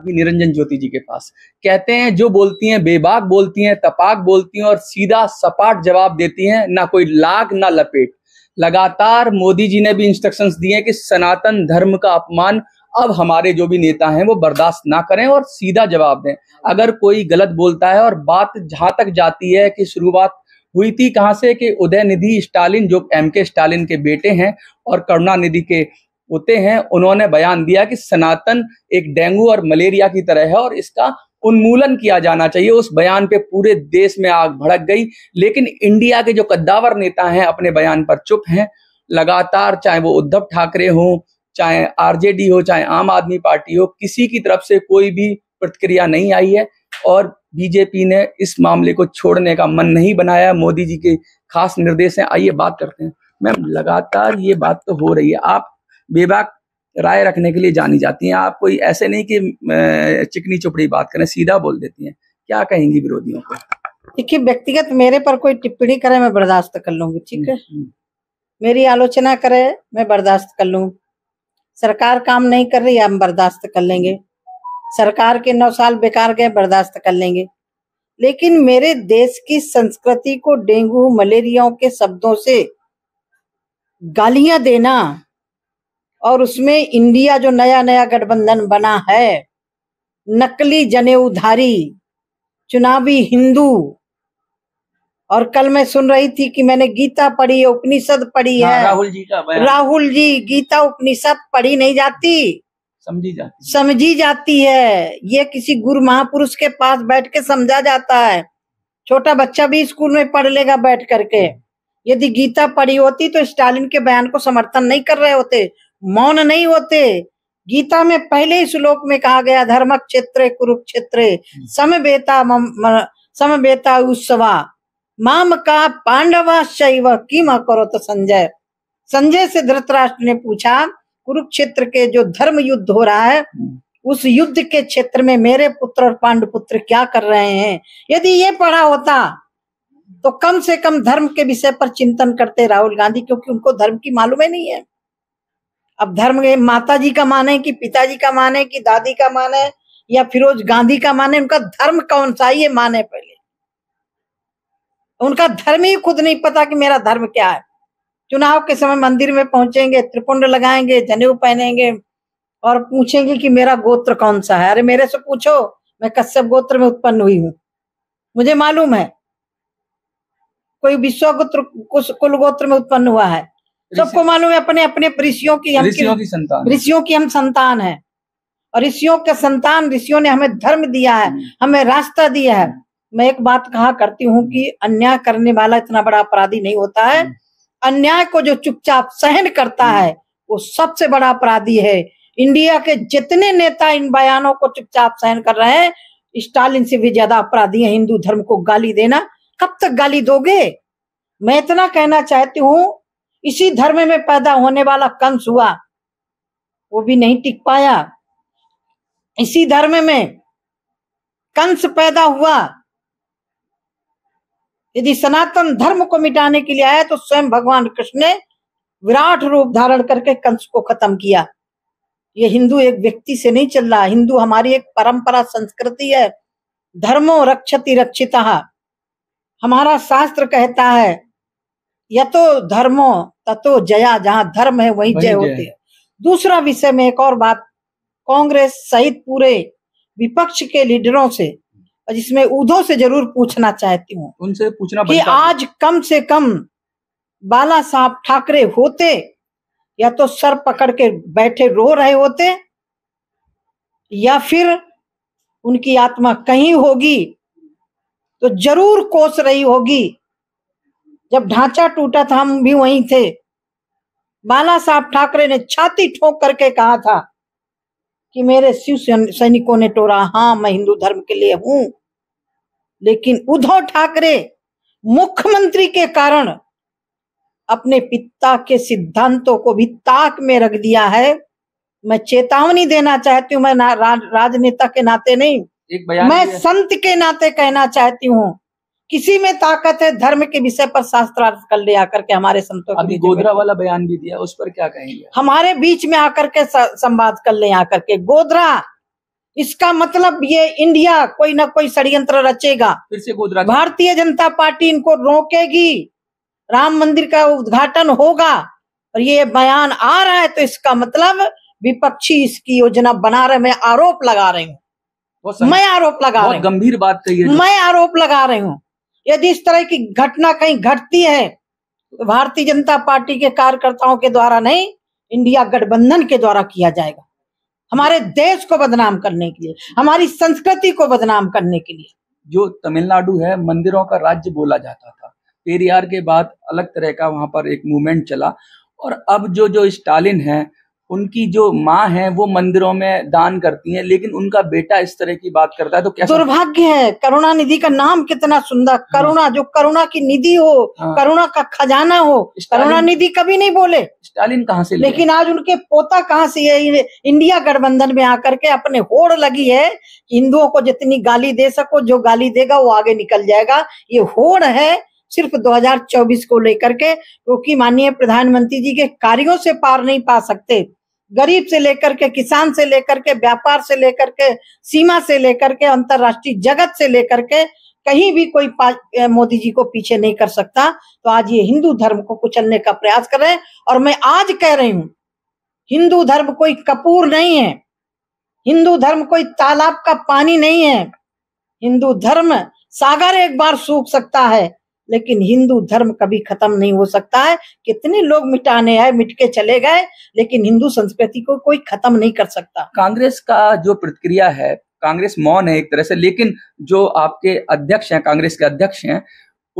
अभी निरंजन ज्योति जी के पास कहते हैं जो बोलती हैं बेबाक बोलती हैं तपाक बोलती हैं और सीधा सपाट जवाब देती हैं ना कोई लाग ना लपेट लगातार मोदी जी ने भी इंस्ट्रक्शंस दिए हैं कि सनातन धर्म का अपमान अब हमारे जो भी नेता हैं वो बर्दाश्त ना करें और सीधा जवाब दें अगर कोई गलत बोलता है और बात जहां तक जाती है कि शुरुआत हुई थी कहाँ से कि उदय निधि स्टालिन जो एम के स्टालिन के बेटे हैं और करुणा निधि के होते हैं उन्होंने बयान दिया कि सनातन एक डेंगू और मलेरिया की तरह है और इसका उन्मूलन किया जाना चाहिए उस बयान पे पूरे देश में आग भड़क गई लेकिन इंडिया के जो कद्दावर नेता हैं अपने बयान पर चुप हैं लगातार चाहे वो उद्धव ठाकरे हो चाहे आरजेडी हो चाहे आम आदमी पार्टी हो किसी की तरफ से कोई भी प्रतिक्रिया नहीं आई है और बीजेपी ने इस मामले को छोड़ने का मन नहीं बनाया मोदी जी के खास निर्देश हैं आइए बात करते हैं मैम लगातार ये बात तो हो रही है आप बेबाक राय रखने के लिए जानी जाती हैं आप कोई ऐसे नहीं कि चिकनी चुपड़ी बात करें सीधा बोल देती हैं क्या कहेंगी विरोधियों को देखिए व्यक्तिगत मेरे पर कोई टिप्पणी करे मैं बर्दाश्त कर लूंगी ठीक है हम्म, हम्म। मेरी आलोचना करे मैं बर्दाश्त कर लू सरकार काम नहीं कर रही हम बर्दाश्त कर लेंगे सरकार के नौ साल बेकार गए बर्दाश्त कर लेंगे लेकिन मेरे देश की संस्कृति को डेंगू मलेरियाओं के शब्दों से गालियां देना और उसमें इंडिया जो नया नया गठबंधन बना है नकली जनेऊधारी चुनावी हिंदू और कल मैं सुन रही थी कि मैंने गीता पढ़ी है उपनिषद पढ़ी हाँ, है राहुल जी का राहुल जी गीता उपनिषद पढ़ी नहीं जाती समझी जाती समझी जाती है ये किसी गुरु महापुरुष के पास बैठ के समझा जाता है छोटा बच्चा भी स्कूल में पढ़ लेगा बैठ करके यदि गीता पढ़ी होती तो स्टालिन के बयान को समर्थन नहीं कर रहे होते मौन नहीं होते गीता में पहले ही श्लोक में कहा गया धर्म क्षेत्र कुरुक्षेत्र समबेता समबेता उत्सवा माम का पांडवा शैव की करो तो संजय संजय से धृतराष्ट्र ने पूछा कुरुक्षेत्र के जो धर्म युद्ध हो रहा है उस युद्ध के क्षेत्र में मेरे पुत्र और पांडव पुत्र क्या कर रहे हैं यदि ये पढ़ा होता तो कम से कम धर्म के विषय पर चिंतन करते राहुल गांधी क्योंकि उनको धर्म की मालूम ही नहीं है अब धर्म माता जी का माने कि पिताजी का माने कि दादी का माने या फिरोज गांधी का माने उनका धर्म कौन सा ये माने पहले उनका धर्म ही खुद नहीं पता कि मेरा धर्म क्या है चुनाव के समय मंदिर में पहुंचेंगे त्रिपुंड लगाएंगे जनेऊ पहनेंगे और पूछेंगे कि मेरा गोत्र कौन सा है अरे मेरे से पूछो मैं कश्यप गोत्र में उत्पन्न हुई हूँ मुझे मालूम है कोई विश्व गोत्र कुल गोत्र में उत्पन्न हुआ है सबको मालूम है अपने अपने ऋषियों की हम ऋषियों की संतान ऋषियों की हम संतान है और ऋषियों के संतान ऋषियों ने हमें धर्म दिया है हम्म। हमें रास्ता दिया है मैं एक बात कहा करती हूँ कि अन्याय करने वाला इतना बड़ा अपराधी नहीं होता है हम्म। अन्याय को जो चुपचाप सहन करता हम्म। है वो सबसे बड़ा अपराधी है इंडिया के जितने नेता इन बयानों को चुपचाप सहन कर रहे हैं स्टालिन से भी ज्यादा अपराधी है हिंदू धर्म को गाली देना कब तक गाली दोगे मैं इतना कहना चाहती हूँ इसी धर्म में पैदा होने वाला कंस हुआ वो भी नहीं टिक पाया इसी धर्म में कंस पैदा हुआ यदि सनातन धर्म को मिटाने के लिए आया तो स्वयं भगवान कृष्ण ने विराट रूप धारण करके कंस को खत्म किया ये हिंदू एक व्यक्ति से नहीं चल रहा हिंदू हमारी एक परंपरा संस्कृति है धर्मो रक्षति रक्षिता हमारा शास्त्र कहता है तो धर्मो तत्व जया जहाँ धर्म है वही जय होते है। दूसरा विषय में एक और बात कांग्रेस सहित पूरे विपक्ष के लीडरों से जिसमें उधो से जरूर पूछना चाहती हूँ उनसे पूछना कि आज कम से कम बाला साहब ठाकरे होते या तो सर पकड़ के बैठे रो रहे होते या फिर उनकी आत्मा कहीं होगी तो जरूर कोस रही होगी जब ढांचा टूटा था हम भी वहीं थे बाला साहब ठाकरे ने छाती ठोक करके कहा था कि मेरे शिव सैनिकों ने टोरा हाँ मैं हिंदू धर्म के लिए हूं लेकिन उद्धव ठाकरे मुख्यमंत्री के कारण अपने पिता के सिद्धांतों को भी ताक में रख दिया है मैं चेतावनी देना चाहती हूँ मैं रा, राजनेता के नाते नहीं एक मैं संत के नाते कहना चाहती हूँ किसी में ताकत है धर्म के विषय पर शास्त्रार्थ कर ले आकर के हमारे संतों अभी गोदरा वाला बयान भी दिया उस पर क्या कहेंगे हमारे बीच में आकर के संवाद कर ले आकर के गोदरा इसका मतलब ये इंडिया कोई ना कोई षड्यंत्र रचेगा फिर से गोदरा भारतीय जनता पार्टी इनको रोकेगी राम मंदिर का उद्घाटन होगा और ये बयान आ रहा है तो इसका मतलब विपक्षी इसकी योजना बना रहे मैं आरोप लगा रही हूँ मैं आरोप लगा रही हूँ गंभीर बात कही मैं आरोप लगा रही हूँ यदि इस तरह की घटना कहीं घटती है भारतीय जनता पार्टी के कार्यकर्ताओं के द्वारा नहीं इंडिया गठबंधन के द्वारा किया जाएगा हमारे देश को बदनाम करने के लिए हमारी संस्कृति को बदनाम करने के लिए जो तमिलनाडु है मंदिरों का राज्य बोला जाता था पेरियार के बाद अलग तरह का वहां पर एक मूवमेंट चला और अब जो जो स्टालिन है उनकी जो माँ है वो मंदिरों में दान करती है लेकिन उनका बेटा इस तरह की बात करता है तो क्या दुर्भाग्य है करुणा निधि का नाम कितना सुंदर हाँ। करुणा जो करुणा की निधि हो हाँ। करुणा का खजाना हो करुणा निधि कभी नहीं बोले स्टालिन कहाँ से लेकिन आज उनके पोता कहाँ से है इंडिया गठबंधन में आकर के अपने होड़ लगी है हिंदुओं को जितनी गाली दे सको जो गाली देगा वो आगे निकल जाएगा ये होड़ है सिर्फ 2024 को लेकर के क्योंकि माननीय प्रधानमंत्री जी के कार्यों से पार नहीं पा सकते गरीब से लेकर के किसान से लेकर के व्यापार से लेकर के सीमा से लेकर के अंतर्राष्ट्रीय जगत से लेकर के कहीं भी कोई मोदी जी को पीछे नहीं कर सकता तो आज ये हिंदू धर्म को कुचलने का प्रयास कर रहे हैं और मैं आज कह रही हूं हिंदू धर्म कोई कपूर नहीं है हिंदू धर्म कोई तालाब का पानी नहीं है हिंदू धर्म सागर एक बार सूख सकता है लेकिन हिंदू धर्म कभी खत्म नहीं हो सकता है कितने लोग मिटाने आए मिट के चले गए लेकिन हिंदू संस्कृति को कोई खत्म नहीं कर सकता कांग्रेस का जो प्रतिक्रिया है कांग्रेस मौन है एक तरह से लेकिन जो आपके अध्यक्ष हैं कांग्रेस के अध्यक्ष हैं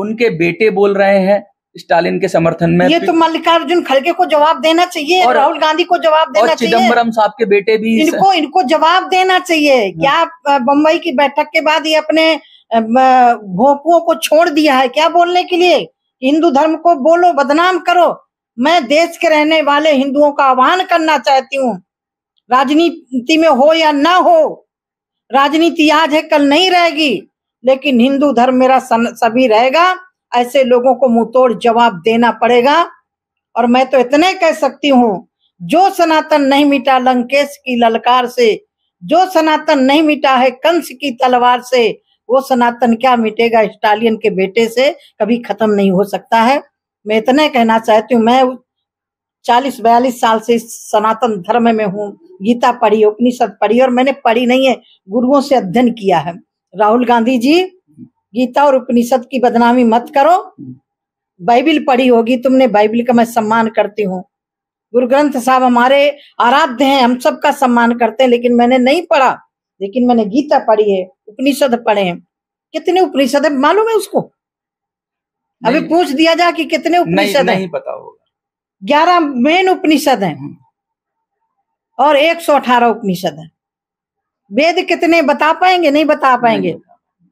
उनके बेटे बोल रहे हैं स्टालिन के समर्थन में ये तो मल्लिकार्जुन खड़गे को जवाब देना चाहिए और राहुल गांधी को जवाब देना और चाहिए चिदम्बरम साहब के बेटे भी इनको इनको जवाब देना चाहिए हाँ। क्या बम्बई की बैठक के बाद ये अपने भोपुओं को छोड़ दिया है क्या बोलने के लिए हिंदू धर्म को बोलो बदनाम करो मैं देश के रहने वाले हिंदुओं का आह्वान करना चाहती हूँ राजनीति में हो या ना हो राजनीति आज है कल नहीं रहेगी लेकिन हिंदू धर्म मेरा सभी रहेगा ऐसे लोगों को मुंह तोड़ जवाब देना पड़ेगा और मैं तो इतने कह सकती हूँ जो सनातन नहीं मिटा लंकेश की ललकार से जो सनातन नहीं मिटा है कंस की तलवार से वो सनातन क्या मिटेगा स्टालियन के बेटे से कभी खत्म नहीं हो सकता है मैं इतना कहना चाहती हूँ मैं चालीस बयालीस साल से सनातन धर्म में हूँ गीता पढ़ी उपनिषद पढ़ी और मैंने पढ़ी नहीं है गुरुओं से अध्ययन किया है राहुल गांधी जी गीता और उपनिषद की बदनामी मत करो बाइबिल पढ़ी होगी तुमने बाइबिल का मैं सम्मान करती हूँ गुरु ग्रंथ साहब हमारे आराध्य हैं हम सबका सम्मान करते हैं लेकिन मैंने नहीं पढ़ा लेकिन मैंने गीता पढ़ी है उपनिषद पढ़े हैं कितने उपनिषद है मालूम है उसको अभी पूछ दिया जाए कि कितने उपनिषद नहीं, नहीं पता होगा ग्यारह मेन उपनिषद हैं हम्म। और एक सौ अठारह उपनिषद है वेद कितने बता पाएंगे नहीं बता पाएंगे नहीं।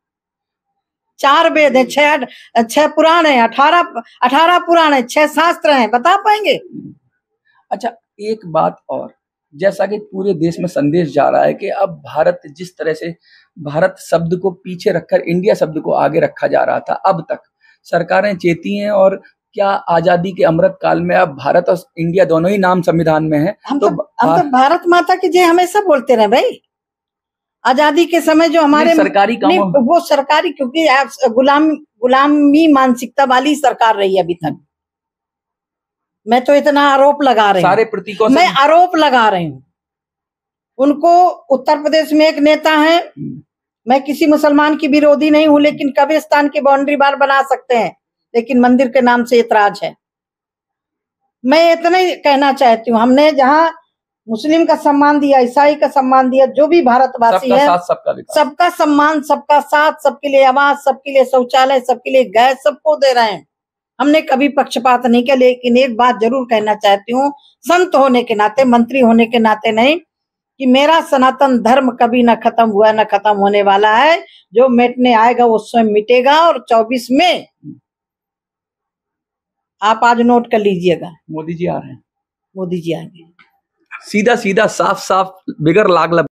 चार वेद है हम्म। छह छह पुराण है अठारह अठारह पुराण है छह शास्त्र हैं बता पाएंगे हम्म। अच्छा एक बात और जैसा कि पूरे देश में संदेश जा रहा है कि अब भारत जिस तरह से भारत शब्द को पीछे रखकर इंडिया शब्द को आगे रखा जा रहा था अब तक सरकारें चेती हैं और क्या आजादी के अमृत काल में अब भारत और इंडिया दोनों ही नाम संविधान में है हम तो, तो हम तो भारत माता की जय हमेशा बोलते रहे भाई आजादी के समय जो हमारे सरकारी काम वो सरकारी क्योंकि गुलाम गुलामी मानसिकता वाली सरकार रही अभी तक मैं तो इतना आरोप लगा रही सारे प्रतीकों मैं आरोप लगा रही हूँ उनको उत्तर प्रदेश में एक नेता है मैं किसी मुसलमान की विरोधी नहीं हूँ लेकिन कब्रिस्तान की बाउंड्री बार बना सकते हैं लेकिन मंदिर के नाम से इतराज है मैं इतना ही कहना चाहती हूँ हमने जहाँ मुस्लिम का सम्मान दिया ईसाई का सम्मान दिया जो भी भारतवासी है सबका सबका सम्मान सबका साथ सबके लिए आवाज सबके लिए शौचालय सबके लिए गैस सबको दे रहे हैं हमने कभी पक्षपात नहीं किया लेकिन एक बात जरूर कहना चाहती हूँ संत होने के नाते मंत्री होने के नाते नहीं कि मेरा सनातन धर्म कभी ना खत्म हुआ ना खत्म होने वाला है जो मिटने आएगा वो स्वयं मिटेगा और 24 में आप आज नोट कर लीजिएगा मोदी जी आ रहे हैं मोदी जी आ सीधा सीधा साफ साफ बिगर लाग लग